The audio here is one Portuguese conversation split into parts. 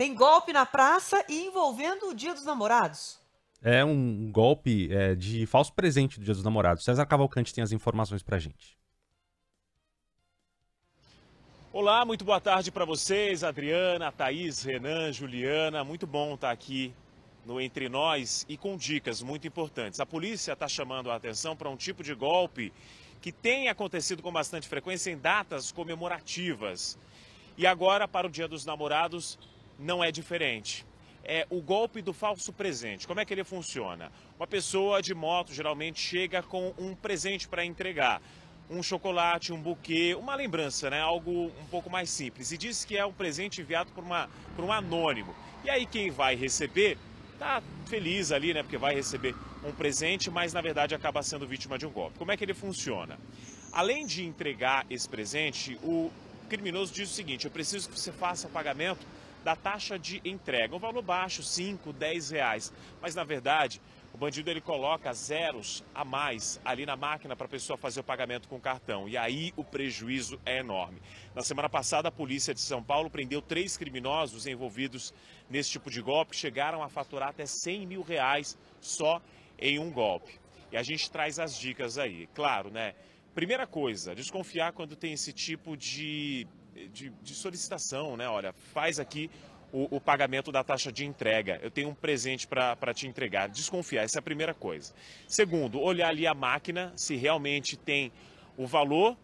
Tem golpe na praça e envolvendo o Dia dos Namorados. É um golpe é, de falso presente do Dia dos Namorados. César Cavalcante tem as informações pra gente. Olá, muito boa tarde para vocês, Adriana, Thaís, Renan, Juliana. Muito bom estar tá aqui no Entre Nós e com dicas muito importantes. A polícia está chamando a atenção para um tipo de golpe que tem acontecido com bastante frequência em datas comemorativas. E agora, para o Dia dos Namorados, não é diferente. É o golpe do falso presente. Como é que ele funciona? Uma pessoa de moto geralmente chega com um presente para entregar. Um chocolate, um buquê, uma lembrança, né? Algo um pouco mais simples. E diz que é um presente enviado por, uma, por um anônimo. E aí quem vai receber tá feliz ali, né? Porque vai receber um presente, mas na verdade acaba sendo vítima de um golpe. Como é que ele funciona? Além de entregar esse presente, o criminoso diz o seguinte: eu preciso que você faça pagamento da taxa de entrega. Um valor baixo, 5, 10 reais. Mas, na verdade, o bandido ele coloca zeros a mais ali na máquina para a pessoa fazer o pagamento com o cartão. E aí o prejuízo é enorme. Na semana passada, a polícia de São Paulo prendeu três criminosos envolvidos nesse tipo de golpe, que chegaram a faturar até 100 mil reais só em um golpe. E a gente traz as dicas aí. Claro, né? Primeira coisa, desconfiar quando tem esse tipo de de, de solicitação, né? Olha, faz aqui o, o, pagamento da taxa de entrega. Eu tenho um presente para te entregar. Desconfiar, essa é a primeira coisa. Segundo, olhar ali a máquina, se realmente tem o valor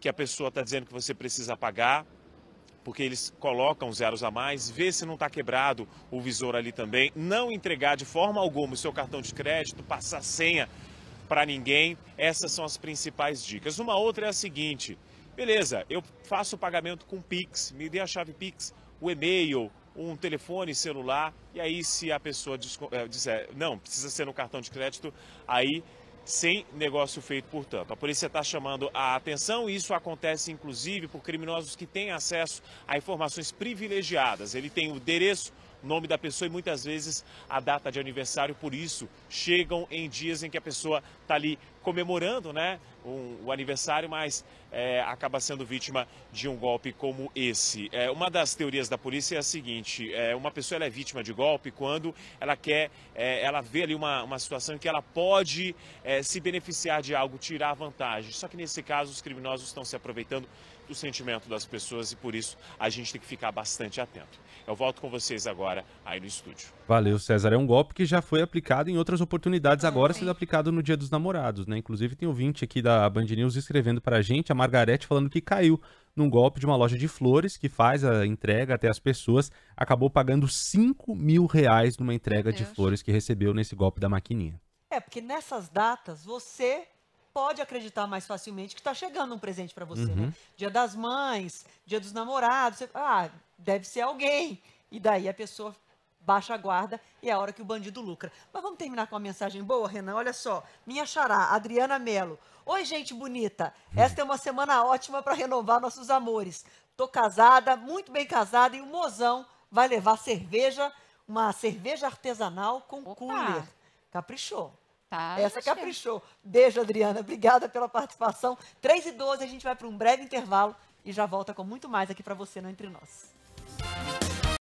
que a pessoa está dizendo que você precisa pagar, porque eles colocam zeros a mais, ver se não está quebrado o visor ali também, não entregar de forma alguma o seu cartão de crédito, passar senha para ninguém. Essas são as principais dicas. Uma outra é a seguinte: Beleza, eu faço o pagamento com Pix, me dê a chave Pix, o e-mail, um telefone celular, e aí se a pessoa eh, disser, não, precisa ser no cartão de crédito, aí sem negócio feito, portanto. A polícia está chamando a atenção e isso acontece inclusive por criminosos que têm acesso a informações privilegiadas. Ele tem o endereço nome da pessoa e muitas vezes a data de aniversário. Por isso, chegam em dias em que a pessoa está ali comemorando né, um, o aniversário, mas é, acaba sendo vítima de um golpe como esse. É, uma das teorias da polícia é a seguinte: é, uma pessoa é vítima de golpe quando ela quer, é, ela vê ali uma, uma situação em que ela pode é, se beneficiar de algo, tirar vantagem. Só que nesse caso, os criminosos estão se aproveitando do sentimento das pessoas e por isso a gente tem que ficar bastante atento. Eu volto com vocês agora aí no estúdio. Valeu, César. É um golpe que já foi aplicado em outras oportunidades, agora sendo aplicado no Dia dos Namorados, né? Inclusive tem ouvinte aqui da Band News escrevendo para a gente, a Margarete falando que caiu num golpe de uma loja de flores que faz a entrega até as pessoas, acabou pagando 5 mil reais numa entrega de flores que recebeu nesse golpe da maquininha. É, porque nessas datas você pode acreditar mais facilmente que está chegando um presente para você, né? uhum. né? Dia das mães, dia dos namorados, você, ah, deve ser alguém. E daí a pessoa baixa a guarda e é a hora que o bandido lucra. Mas vamos terminar com uma mensagem boa, Renan? Olha só, minha xará, Adriana Melo. Oi, gente bonita. Esta é uma semana ótima para renovar nossos amores. Tô casada, muito bem casada, e o mozão vai levar cerveja, uma cerveja artesanal com Opa. cooler. Caprichou. Tá, Essa caprichou. Beijo, Adriana. Obrigada pela participação. 3 e 12, a gente vai para um breve intervalo e já volta com muito mais aqui para você no Entre Nós.